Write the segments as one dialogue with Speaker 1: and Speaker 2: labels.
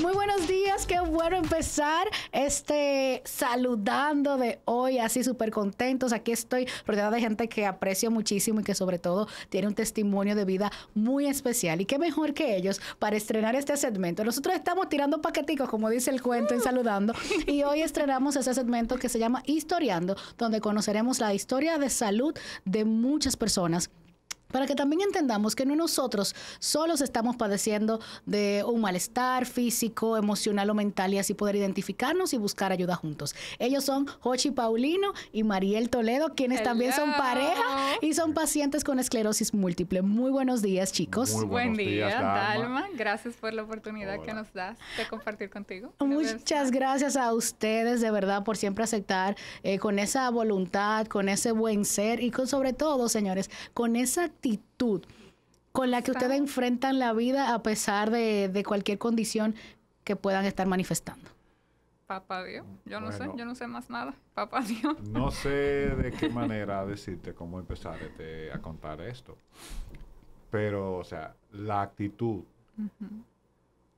Speaker 1: Muy buenos días, qué bueno empezar este saludando de hoy, así súper contentos. Aquí estoy rodeada de gente que aprecio muchísimo y que sobre todo tiene un testimonio de vida muy especial. Y qué mejor que ellos para estrenar este segmento. Nosotros estamos tirando paqueticos, como dice el cuento, en uh. saludando. Y hoy estrenamos ese segmento que se llama Historiando, donde conoceremos la historia de salud de muchas personas para que también entendamos que no nosotros solos estamos padeciendo de un malestar físico, emocional o mental y así poder identificarnos y buscar ayuda juntos. Ellos son Jochi Paulino y Mariel Toledo, quienes también son pareja y son pacientes con esclerosis múltiple. Muy buenos días, chicos. Muy Buen día,
Speaker 2: días, Gracias por la oportunidad que nos das de compartir contigo.
Speaker 1: Muchas gracias a ustedes, de verdad, por siempre aceptar eh, con esa voluntad, con ese buen ser y con, sobre todo, señores, con esa actitud con la que ustedes enfrentan la vida a pesar de, cualquier condición que puedan estar manifestando.
Speaker 2: Papá Dios, yo no sé, yo no sé más nada, papá Dios.
Speaker 3: No sé de qué manera decirte cómo empezar este, a contar esto, pero, o sea, la actitud es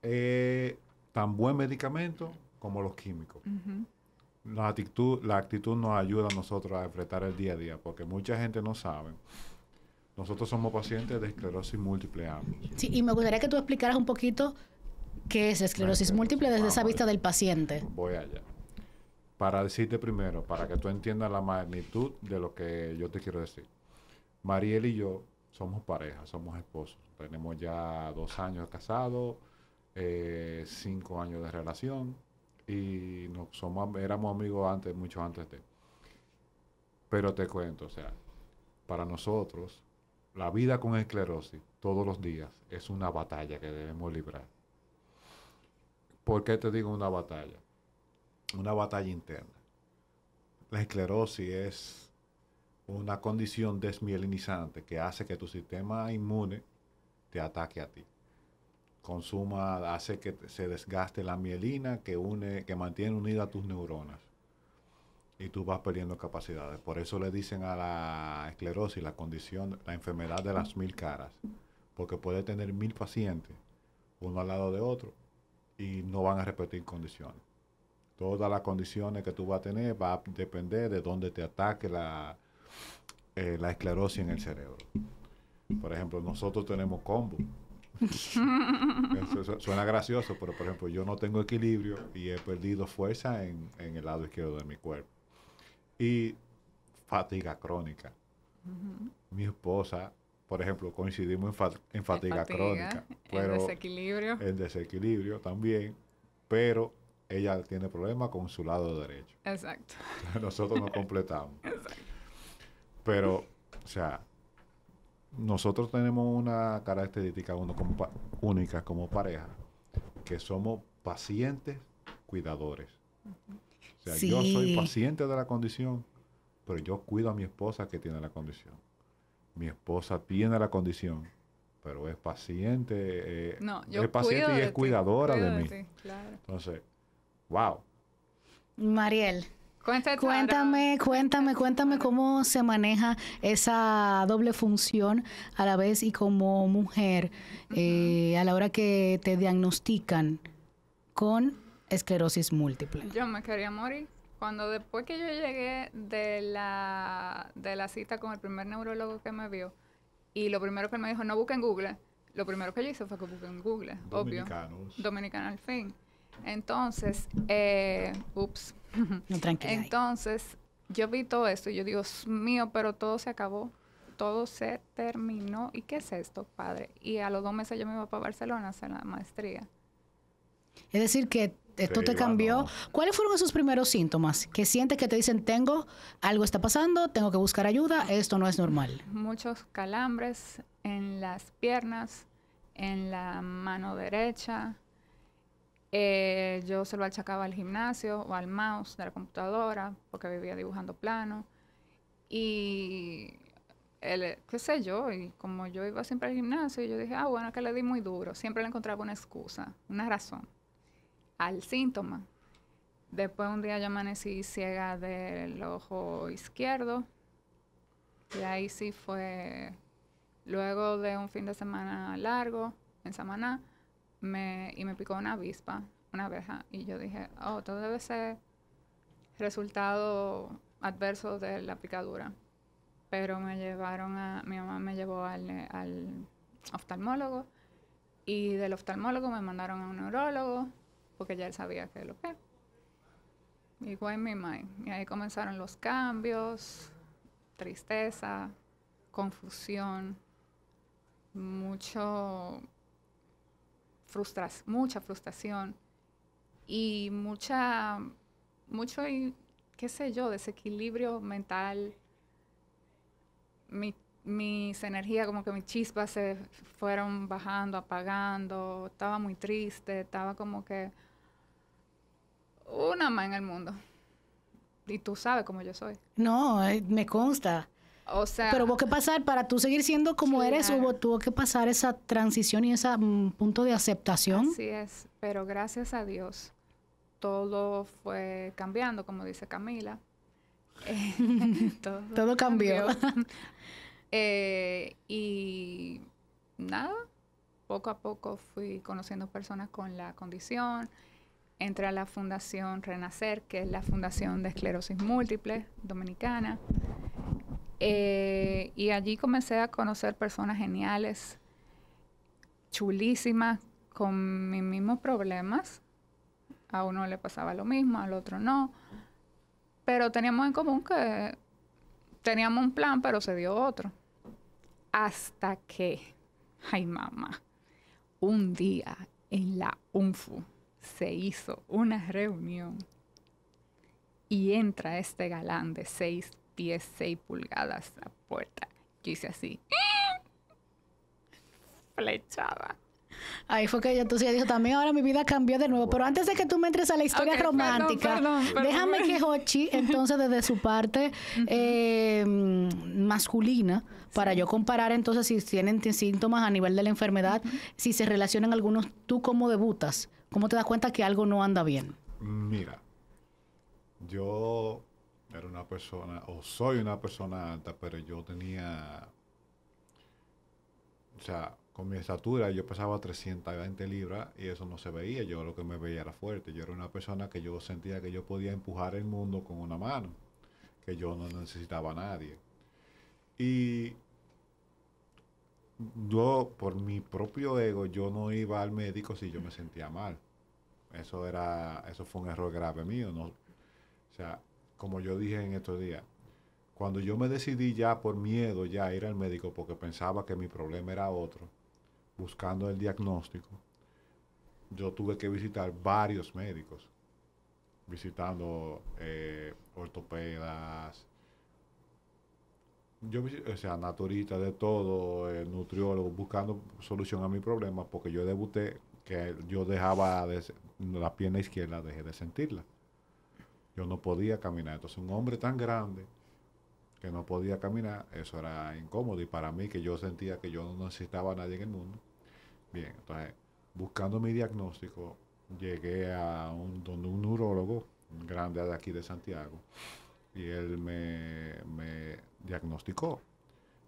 Speaker 3: eh, tan buen medicamento como los químicos. La actitud, la actitud nos ayuda a nosotros a enfrentar el día a día, porque mucha gente no sabe nosotros somos pacientes de esclerosis múltiple ambos.
Speaker 1: Sí, y me gustaría que tú explicaras un poquito qué es esclerosis, múltiple desde esa vista del paciente.
Speaker 3: Voy allá. Para decirte primero, para que tú entiendas la magnitud de lo que yo te quiero decir. Mariel y yo somos pareja, somos esposos. Tenemos ya dos años casados, eh, cinco años de relación y no, somos, éramos amigos antes, mucho antes de. Pero te cuento, o sea, para nosotros la vida con esclerosis todos los días es una batalla que debemos librar. ¿Por qué te digo una batalla? Una batalla interna. La esclerosis es una condición desmielinizante que hace que tu sistema inmune te ataque a ti. Consuma, hace que se desgaste la mielina que une, que mantiene unida tus neuronas y tú vas perdiendo capacidades. Por eso le dicen a la esclerosis, la condición, la enfermedad de las mil caras, porque puede tener mil pacientes, uno al lado de otro, y no van a repetir condiciones. Todas las condiciones que tú vas a tener va a depender de dónde te ataque la, eh, la esclerosis en el cerebro. Por ejemplo, nosotros tenemos combo. suena gracioso, pero por ejemplo, yo no tengo equilibrio y he perdido fuerza en el lado izquierdo de mi cuerpo. Y fatiga crónica. Mi esposa, por ejemplo, coincidimos en, fatiga, crónica. Pero en
Speaker 2: desequilibrio. En
Speaker 3: desequilibrio también, pero ella tiene problemas con su lado derecho. Exacto. Nosotros nos completamos. Exacto. Pero, o sea, nosotros tenemos una característica única como pareja, que somos pacientes cuidadores.
Speaker 2: O sea, yo soy paciente
Speaker 3: de la condición, pero yo cuido a mi esposa que tiene la condición. Mi esposa tiene la condición, pero es paciente, eh, es y es cuidadora de, mí. Entonces, wow.
Speaker 1: Mariel. Cuéntame, cuéntame, cuéntame cómo se maneja esa doble función a la vez y como mujer eh, a la hora que te diagnostican con esclerosis múltiple.
Speaker 2: Yo me quería morir. Cuando después que yo llegué de la, de la cita con el primer neurólogo que me vio, y lo primero que me dijo, no busquen Google, lo primero que yo hice fue que busqué en Google, obvio. Dominicano al fin. Entonces, eh, ups. No, Entonces, yo vi todo esto y yo, Dios mío, pero todo se acabó todo se terminó. ¿Y qué es esto, padre? Y a los dos meses yo me iba para Barcelona a hacer la maestría.
Speaker 1: Es decir, que esto te cambió. ¿Cuáles fueron esos primeros síntomas que sientes que te dicen, tengo, algo está pasando, tengo que buscar ayuda, esto no es normal?
Speaker 2: Muchos calambres en las piernas, en la mano derecha. Eh, yo se lo achacaba al gimnasio o al mouse de la computadora porque vivía dibujando plano. Y qué sé yo, y como yo iba siempre al gimnasio, yo dije, ah, bueno, que le di muy duro. Siempre le encontraba una excusa, una razón al síntoma. Después un día yo amanecí ciega del ojo izquierdo. Y ahí sí fue, luego de un fin de semana largo en Samaná, me, y me picó una avispa, una abeja. Y yo dije, oh, todo debe ser resultado adverso de la picadura. Pero me llevaron a, mi mamá me llevó al oftalmólogo y del oftalmólogo me mandaron a un neurólogo que ya él sabía que lo que igual fue en mi mind. Y ahí comenzaron los cambios, tristeza, confusión, mucho frustra mucha frustración y mucha, mucho, qué sé yo, desequilibrio mental. Mi, mis energías, como que mis chispas se fueron bajando, apagando, estaba muy triste, estaba como que una más en el mundo. Y tú sabes cómo yo soy.
Speaker 1: No, eh, me consta.
Speaker 2: O sea. Pero hubo que pasar,
Speaker 1: para tú seguir siendo como eres, hubo, tuvo que pasar esa transición y ese mm, punto de aceptación. Así
Speaker 2: es, pero gracias a Dios todo fue cambiando, como dice Camila. todo, cambió. Eh, y nada, poco a poco fui conociendo personas con la condición entré a la Fundación Renacer, que es la Fundación de Esclerosis Múltiple Dominicana. Eh, y allí comencé a conocer personas geniales, chulísimas, con mis mismos problemas. A uno le pasaba lo mismo, al otro no. Pero teníamos en común que teníamos un plan, pero se dio otro. Hasta que, ay mamá, un día en la UNFU, se hizo una reunión y entra este galán de 6 pies, 6 pulgadas a la puerta. Yo hice así. ¡eh! Flechada. Ahí fue que ella entonces
Speaker 1: ella dijo, también ahora mi vida cambió de nuevo. Pero antes de que tú me entres a la historia romántica, déjame que Hochi, entonces desde su parte eh, masculina, para yo comparar entonces si tienen síntomas a nivel de la enfermedad, si se relacionan algunos, tú cómo debutas ¿Cómo te das cuenta que algo no anda bien?
Speaker 3: Mira, yo era una persona, o soy una persona alta, pero yo tenía, o sea, con mi estatura yo pesaba 320 libras y eso no se veía, yo lo que me veía era fuerte, yo era una persona que yo sentía que yo podía empujar el mundo con una mano, que yo no necesitaba a nadie. Y yo, por mi propio ego, yo no iba al médico si yo me sentía mal. Eso era, eso fue un error grave mío. No, o sea, como yo dije en estos días, cuando yo me decidí ya por miedo ya ir al médico porque pensaba que mi problema era otro, buscando el diagnóstico, yo tuve que visitar varios médicos, visitando eh, ortopedas, yo, o sea, naturista de todo, eh, nutriólogo, buscando solución a mi problema, porque yo debuté que yo dejaba de, la pierna izquierda, dejé de sentirla. Yo no podía caminar. Entonces, un hombre tan grande que no podía caminar, eso era incómodo. Y para mí, que yo sentía que yo no necesitaba a nadie en el mundo. Bien, entonces, buscando mi diagnóstico, llegué a un, donde un neurólogo grande de aquí de Santiago y él me, me diagnosticó.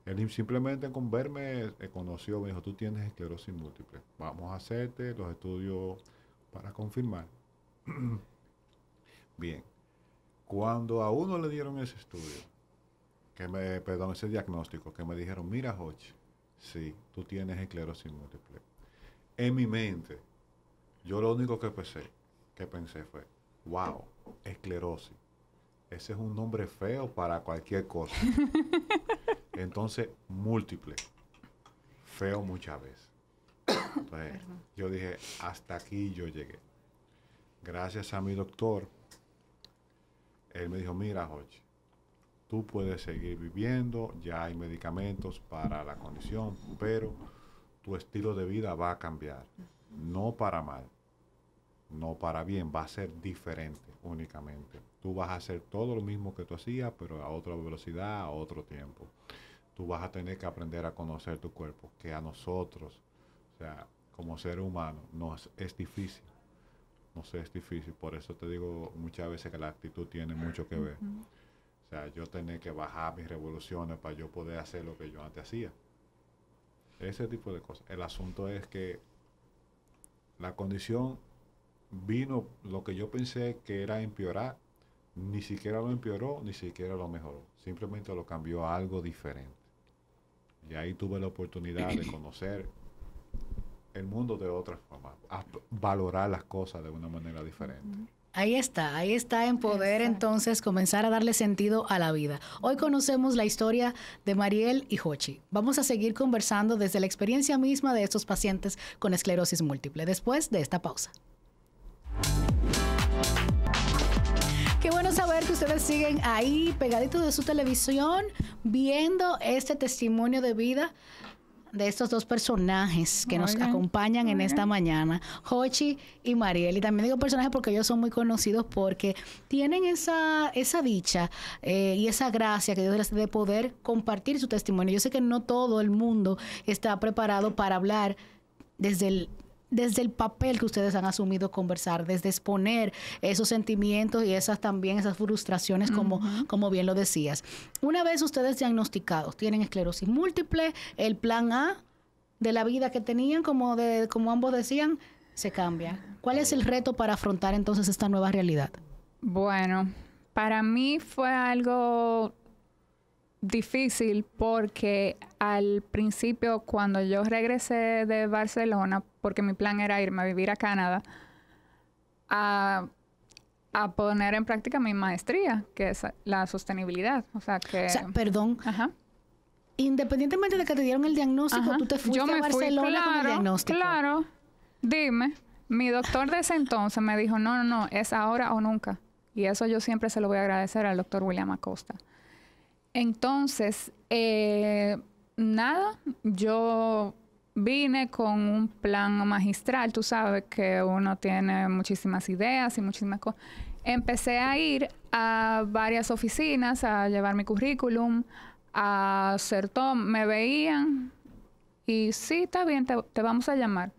Speaker 3: Él simplemente con verme eh, conoció, me dijo, tú tienes esclerosis múltiple, vamos a hacerte los estudios para confirmar. Bien, cuando a uno le dieron ese estudio, que me, perdón, ese diagnóstico, que me dijeron, mira, Hochi, sí, tú tienes esclerosis múltiple. En mi mente, yo lo único que pensé, que pensé fue, wow, esclerosis ese es un nombre feo para cualquier cosa. Entonces, múltiple. Feo muchas veces. yo dije, hasta aquí yo llegué. Gracias a mi doctor, él me dijo, mira, Jorge, tú puedes seguir viviendo, ya hay medicamentos para la condición, pero tu estilo de vida va a cambiar. No para mal, no para bien, va a ser diferente únicamente. Tú vas a hacer todo lo mismo que tú hacías, pero a otra velocidad, a otro tiempo. Tú vas a tener que aprender a conocer tu cuerpo, que a nosotros, o sea, como ser humano, nos es difícil. No sé, es difícil. Por eso te digo muchas veces que la actitud tiene mucho que ver. O sea, yo tenía que bajar mis revoluciones para yo poder hacer lo que yo antes hacía. Ese tipo de cosas. El asunto es que la condición vino, lo que yo pensé que era empeorar, ni siquiera lo empeoró, ni siquiera lo mejoró. Simplemente lo cambió a algo diferente. Y ahí tuve la oportunidad de conocer el mundo de otra forma, a valorar las cosas de una manera diferente.
Speaker 1: Ahí está, ahí está en poder entonces comenzar a darle sentido a la vida. Hoy conocemos la historia de Mariel y Hochi. Vamos a seguir conversando desde la experiencia misma de estos pacientes con esclerosis múltiple después de esta pausa. Qué bueno saber que ustedes siguen ahí pegaditos de su televisión viendo este testimonio de vida de estos dos personajes que nos acompañan en esta mañana, Hochi y Mariel. Y también digo personajes porque ellos son muy conocidos porque tienen esa, esa dicha eh, y esa gracia que Dios les de poder compartir su testimonio. Yo sé que no todo el mundo está preparado para hablar desde el desde el papel que ustedes han asumido conversar, desde exponer esos sentimientos y esas también, esas frustraciones, como, como bien lo decías. Una vez ustedes diagnosticados, tienen esclerosis múltiple, el plan A de la vida que tenían, como, de, como ambos decían, se cambia. ¿Cuál es el reto para afrontar entonces esta nueva realidad?
Speaker 2: Bueno, para mí fue algo difícil porque al principio cuando yo regresé de Barcelona, porque mi plan era irme a vivir a Canadá, a, a poner en práctica mi maestría, que es la sostenibilidad. O sea, que... perdón. Ajá. Independientemente de que te dieron el diagnóstico, tú te fuiste a Barcelona claro, con el diagnóstico. Claro. Dime, mi doctor de ese entonces me dijo, no, no, no, es ahora o nunca. Y eso yo siempre se lo voy a agradecer al doctor William Acosta. Entonces, eh, nada, yo vine con un plan magistral, tú sabes que uno tiene muchísimas ideas y muchísimas cosas. Empecé a ir a varias oficinas a llevar mi currículum, a hacer todo, me veían y sí, está bien, te vamos a llamar.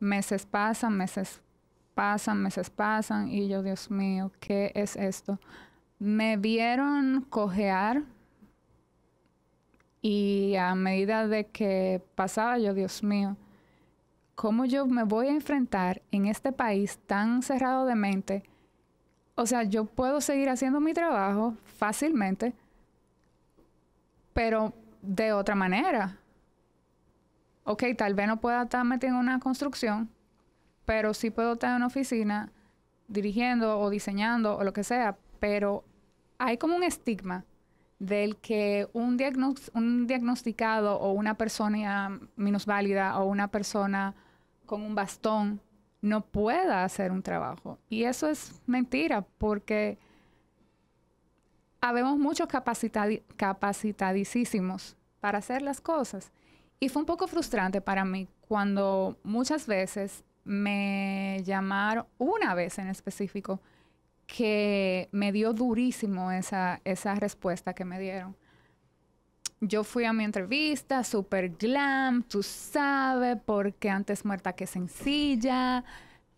Speaker 2: Meses pasan, meses pasan, meses pasan y yo, Dios mío, ¿qué es esto? Me vieron cojear y a medida de que pasaba, yo, Dios mío, ¿cómo yo me voy a enfrentar en este país tan cerrado de mente? O sea, yo puedo seguir haciendo mi trabajo fácilmente, pero de otra manera. Ok, tal vez no pueda estar metido en una construcción, pero sí puedo estar en una oficina dirigiendo o diseñando o lo que sea, pero hay como un estigma del que un, diagnosticado o una persona válida o una persona con un bastón no pueda hacer un trabajo. Y eso es mentira, porque habemos muchos capacitadísimos para hacer las cosas. Y fue un poco frustrante para mí cuando muchas veces me llamaron, una vez en específico, que me dio durísimo esa, respuesta que me dieron. Yo fui a mi entrevista, super glam, tú sabes, porque antes muerta que sencilla,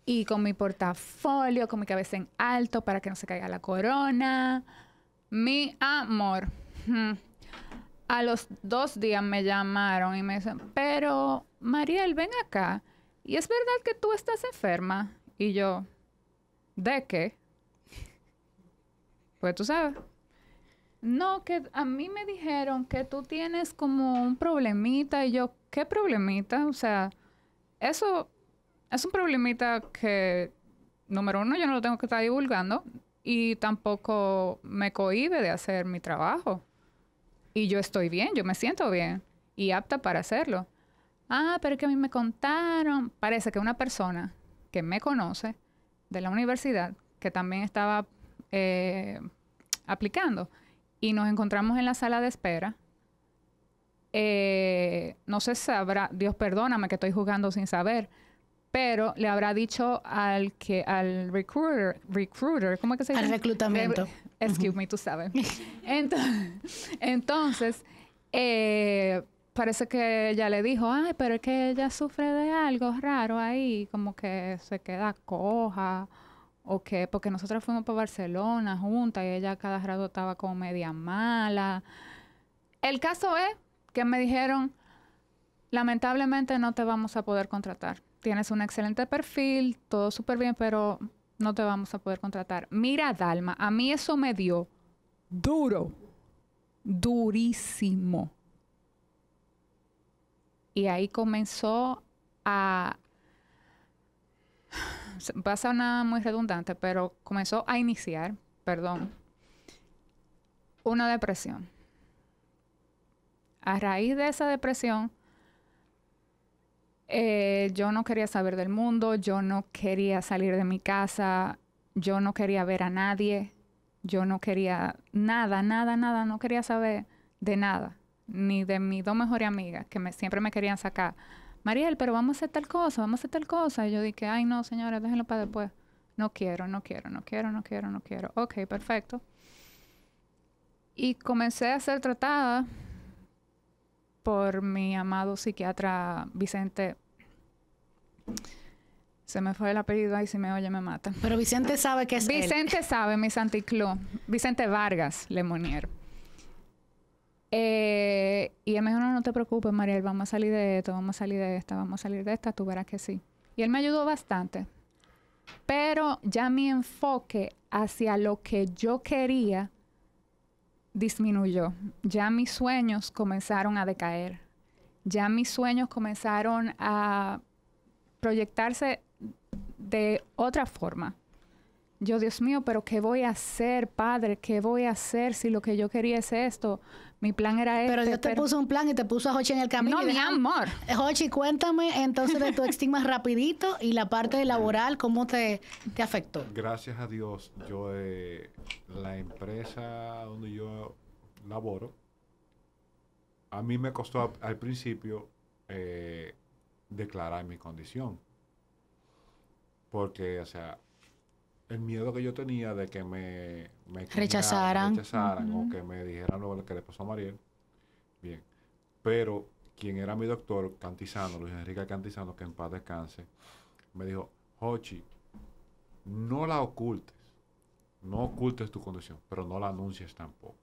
Speaker 2: y con mi portafolio, con mi cabeza en alto para que no se caiga la corona. Mi amor. Hmm. A los dos días me llamaron y me dicen, pero Mariel, ven acá. ¿Y es verdad que tú estás enferma? Y yo, ¿de qué? Pues tú sabes. No, que a mí me dijeron que tú tienes como un problemita y yo, ¿qué problemita? O sea, eso es un problemita que, número uno, yo no lo tengo que estar divulgando y tampoco me cohibe de hacer mi trabajo. Y yo estoy bien, yo me siento bien y apta para hacerlo. Ah, pero que a mí me contaron, parece que una persona que me conoce de la universidad, que también estaba... Eh, aplicando. Y nos encontramos en la sala de espera. Eh, no se sabrá, Dios perdóname que estoy jugando sin saber, pero le habrá dicho al que al recruiter, recruiter ¿cómo es que se llama? Al reclutamiento. excuse me, tú sabes. Entonces, eh, parece que ella le dijo, ay, pero es que ella sufre de algo raro ahí, como que se queda coja o qué? porque nosotras fuimos para Barcelona juntas y ella cada rato estaba como media mala. El caso es que me dijeron, lamentablemente no te vamos a poder contratar. Tienes un excelente perfil, todo súper bien, pero no te vamos a poder contratar. Mira, Dalma, a mí eso me dio duro, durísimo. Y ahí comenzó a va a muy redundante, pero comenzó a iniciar, perdón, una depresión. A raíz de esa depresión, eh, yo no quería saber del mundo, yo no quería salir de mi casa, yo no quería ver a nadie, yo no quería nada, nada, nada, no quería saber de nada, ni de mis dos mejores amigas que siempre me querían sacar Mariel, pero vamos a hacer tal cosa, vamos a hacer tal cosa. Y yo dije, ay, no, señora, déjenlo para después. No quiero, no quiero, no quiero, no quiero, no quiero. Ok, perfecto. Y comencé a ser tratada por mi amado psiquiatra Vicente. Se me fue el apellido, ahí si me oye me mata. Pero Vicente sabe que es Vicente sabe, mi Santiclú. Vicente Vargas Lemonier. Eh, y él me dijo, no, no te preocupes, Mariel, vamos a salir de esto, vamos a salir de esta, vamos a salir de esta, tú verás que sí. Y él me ayudó bastante. Pero ya mi enfoque hacia lo que yo quería disminuyó. Ya mis sueños comenzaron a decaer. Ya mis sueños comenzaron a proyectarse de otra forma. Yo, Dios mío, pero ¿qué voy a hacer, Padre? ¿Qué voy a hacer si lo que yo quería es esto? mi plan era este. Pero Dios te puso un plan y te puso a
Speaker 1: Hochi en el camino. No, mi amor. Hochi, cuéntame entonces de tu estigma rapidito y la parte laboral, ¿cómo te, afectó?
Speaker 3: Gracias a Dios, yo eh, la empresa donde yo laboro, a mí me costó al principio eh, declarar mi condición. Porque, o sea, el miedo que yo tenía de que me, rechazaran, o que me dijeran lo que le pasó a Mariel. Bien. Pero quien era mi doctor, Cantizano, Luis Enrique Cantizano, que en paz descanse, me dijo, Hochi, no la ocultes, no ocultes tu condición, pero no la anuncies tampoco.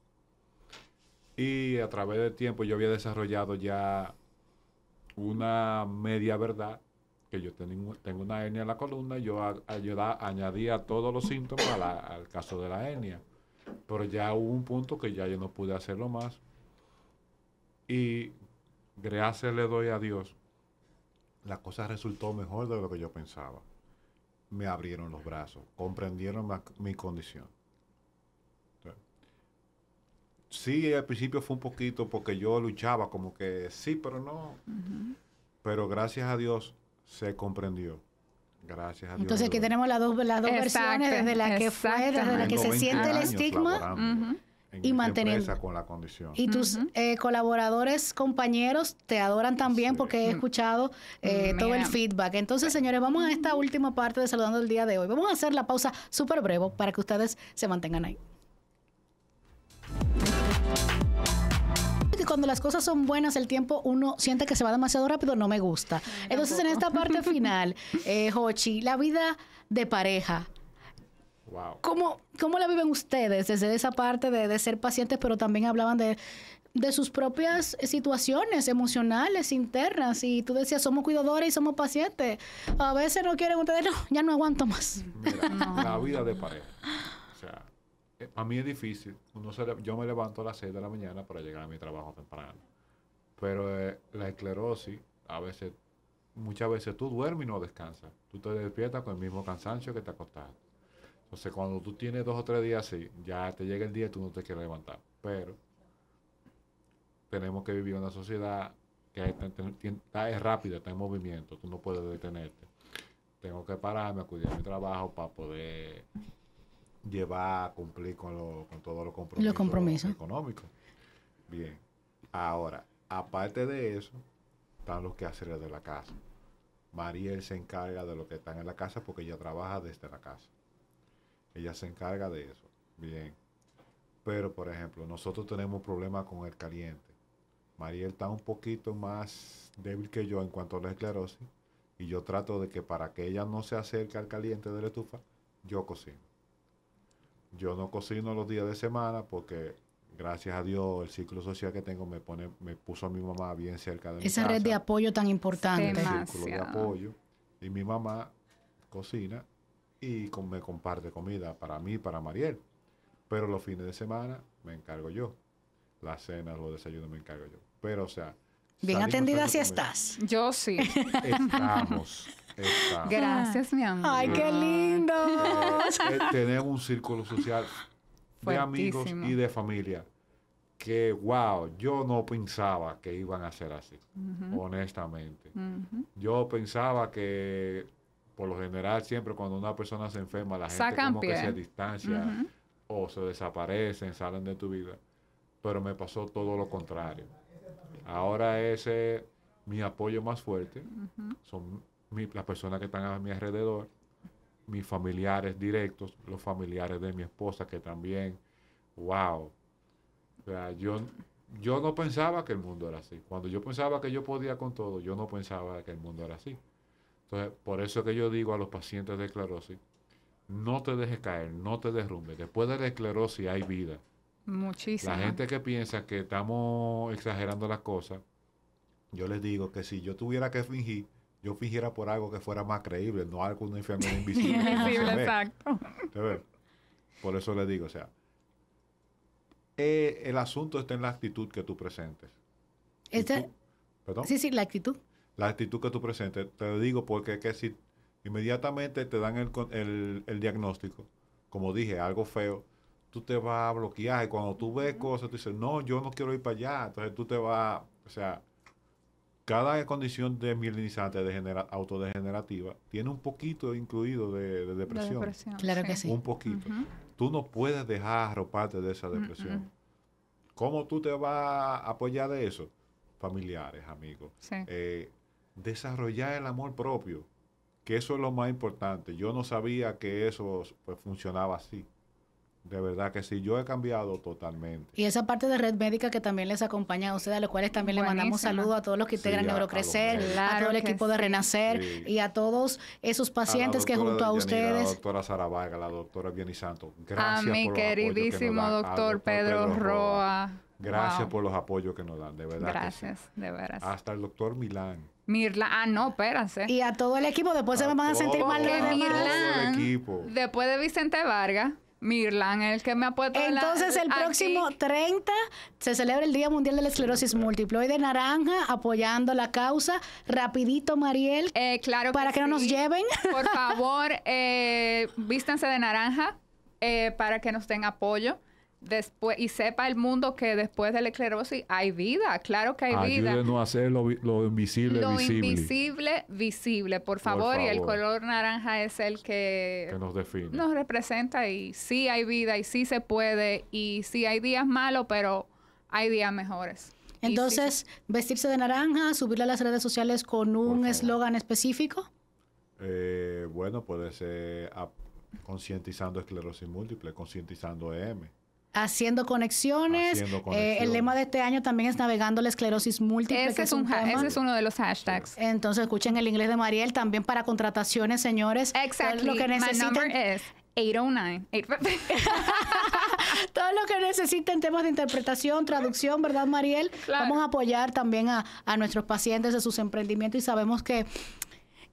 Speaker 3: Y a través del tiempo yo había desarrollado ya una media verdad que yo tengo, una hernia en la columna, yo añadía todos los síntomas al caso de la hernia. Pero ya hubo un punto que ya yo no pude hacerlo más. Y gracias le doy a Dios, la cosa resultó mejor de lo que yo pensaba. Me abrieron los brazos, comprendieron mi condición. Sí, al principio fue un poquito porque yo luchaba como que sí, pero no. Pero gracias a Dios se comprendió. Gracias a Entonces aquí
Speaker 1: tenemos las dos, las dos versiones, desde la que fue, desde la que se siente el estigma.
Speaker 3: y mantener con la condición. Y tus
Speaker 1: eh, colaboradores, compañeros, te adoran también porque he mm. escuchado eh, todo el feedback. Entonces, señores, vamos a esta última parte de Saludando el Día de hoy. Vamos a hacer la pausa súper breve para que ustedes se mantengan ahí. cuando las cosas son buenas, el tiempo uno siente que se va demasiado rápido, no me gusta. Entonces, en esta parte final, eh, Hochi, la vida de pareja. ¿Cómo, la viven ustedes desde esa parte de, ser pacientes, pero también hablaban de, sus propias situaciones emocionales internas. Y tú decías, somos cuidadores y somos pacientes. A veces no quieren ustedes, no, ya no aguanto más. la
Speaker 3: vida de pareja a eh, para mí es difícil. Uno yo me levanto a las 6 de la mañana para llegar a mi trabajo temprano. Pero eh, la esclerosis, a veces, muchas veces tú duermes y no descansas. Tú te despiertas con el mismo cansancio que te acostaste. Entonces, cuando tú tienes dos o tres días así, ya te llega el día y tú no te quieres levantar. Pero tenemos que vivir en una sociedad que es rápida, está en movimiento, tú no puedes detenerte. Tengo que pararme, acudir a mi trabajo para poder Lleva a cumplir con, lo, con todos los compromisos, económicos. Bien. Ahora, aparte de eso, están los que hacer de la casa. Mariel se encarga de lo que están en la casa porque ella trabaja desde la casa. Ella se encarga de eso. Bien. Pero, por ejemplo, nosotros tenemos problemas con el caliente. Mariel está un poquito más débil que yo en cuanto a la esclerosis. Y yo trato de que para que ella no se acerque al caliente de la estufa, yo cocino. Yo no cocino los días de semana porque gracias a Dios, el ciclo social que tengo me pone, me puso a mi mamá bien cerca de mi Esa red de
Speaker 1: apoyo tan importante. de apoyo.
Speaker 3: Y mi mamá cocina y me comparte comida para mí, para Mariel. Pero los fines de semana me encargo yo. Las cenas, los desayunos me encargo yo. Pero, o sea, Bien atendida si estás.
Speaker 2: Yo sí. Estamos.
Speaker 3: estamos. Gracias,
Speaker 2: mi amor. Ay, qué lindo. Eh, Tener
Speaker 3: un círculo social de amigos y de familia que, wow, yo no pensaba que iban a ser así, honestamente. Yo pensaba que, por lo general, siempre cuando una persona se enferma, la gente como que se distancia o se desaparecen, salen de tu vida. Pero me pasó todo lo contrario Ahora ese es mi apoyo más fuerte. Son las personas que están a mi alrededor, mis familiares directos, los familiares de mi esposa que también, wow. yo, yo no pensaba que el mundo era así. Cuando yo pensaba que yo podía con todo, yo no pensaba que el mundo era así. Entonces, por eso que yo digo a los pacientes de esclerosis, no te dejes caer, no te derrumbes. Después de la esclerosis hay vida.
Speaker 2: Muchísimo. La gente
Speaker 3: que piensa que estamos exagerando las cosas, yo les digo que si yo tuviera que fingir, yo fingiera por algo que fuera más creíble, no algo una enfermedad invisible. exacto. Por eso les digo, o sea, eh, el asunto está en la actitud que tú presentes. este ¿Perdón? Sí, sí, la actitud. La actitud que tú presentes. Te lo digo porque que si inmediatamente te dan el, el, el diagnóstico, como dije, algo feo, tú te vas a bloquear. Y cuando tú ves cosas, tú dices, no, yo no quiero ir para allá. Entonces tú te vas, o sea, cada condición de mielinizante autodegenerativa tiene un poquito incluido de, depresión. Claro que sí. Un poquito. Tú no puedes dejar roparte de esa mm, depresión. Mm. ¿Cómo tú te vas a apoyar de eso? Familiares, amigos. Eh, desarrollar el amor propio, que eso es lo más importante. Yo no sabía que eso pues, funcionaba así. De verdad que sí, yo he cambiado totalmente.
Speaker 1: Y esa parte de red médica que también les acompaña a ustedes, a los cuales también le mandamos saludos a todos los que integran Neurocrecer, a, todo el equipo de Renacer y a todos esos pacientes
Speaker 3: que junto a ustedes. La doctora Sara Vargas, la doctora Bienisanto Santo. Gracias. A mi queridísimo doctor, Pedro, Roa. Gracias por los apoyos que nos dan, de verdad. Gracias, de verdad. Hasta el doctor Milán.
Speaker 2: Mirla, ah, no, espérense. Y a todo el equipo, después se me van a sentir mal. después de Vicente Vargas, Mirlan, el que me ha puesto Entonces,
Speaker 1: el próximo 30 se celebra el Día Mundial de la Esclerosis Múltiple. Hoy de naranja,
Speaker 2: apoyando la causa. Rapidito, Mariel. Eh, claro. Para que, no nos lleven. Por favor, eh, vístanse de naranja eh, para que nos den apoyo después y sepa el mundo que después de la esclerosis hay vida, claro que hay Ayúdenos
Speaker 3: vida. no hacer lo, invisible lo visible.
Speaker 2: invisible visible, por favor. y el color naranja es el que,
Speaker 3: nos define. Nos
Speaker 2: representa y sí hay vida y sí se puede y sí hay días malos, pero hay días mejores. Entonces, vestirse de
Speaker 1: naranja, subirle a las redes sociales con un eslogan específico.
Speaker 3: Eh, bueno, puede ser concientizando esclerosis múltiple, concientizando EM
Speaker 1: haciendo conexiones. Eh, el lema de este año también es navegando la esclerosis múltiple. Ese, es, un uno de los hashtags. Entonces escuchen el inglés de Mariel también para contrataciones, señores.
Speaker 2: Exacto, Lo que necesitan. 809. Todo lo
Speaker 1: que necesiten temas de interpretación, traducción, ¿verdad, Mariel? Vamos a apoyar también a, a nuestros pacientes de sus emprendimientos y sabemos que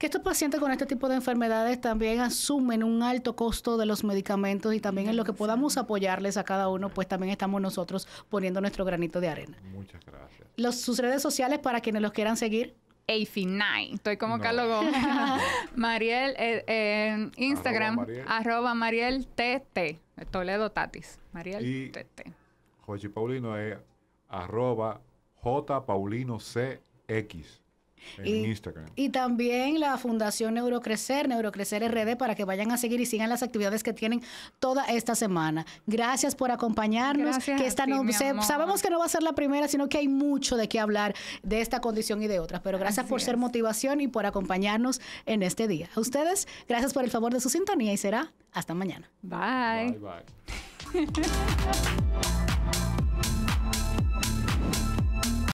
Speaker 1: que estos pacientes con este tipo de enfermedades también asumen un alto costo de los medicamentos y también en lo que podamos apoyarles a cada uno, pues también estamos nosotros poniendo nuestro granito de arena. Muchas
Speaker 2: gracias. sus redes sociales para quienes los quieran seguir. Afinai, Estoy como Carlos Mariel, eh, en Instagram, arroba Mariel, TT, Toledo Tatis. Mariel
Speaker 3: TT. Paulino es arroba J Paulino CX. En y, Instagram. Y
Speaker 1: también la Fundación Neurocrecer, Neurocrecer RD, para que vayan a seguir y sigan las actividades que tienen toda esta semana. Gracias por acompañarnos. sabemos que no va a ser la primera, sino que hay mucho de qué hablar de esta condición y de otras. Pero gracias por ser motivación y por acompañarnos en este día. A ustedes, gracias por el favor de su sintonía y será hasta mañana. Bye.
Speaker 2: Bye,
Speaker 1: bye.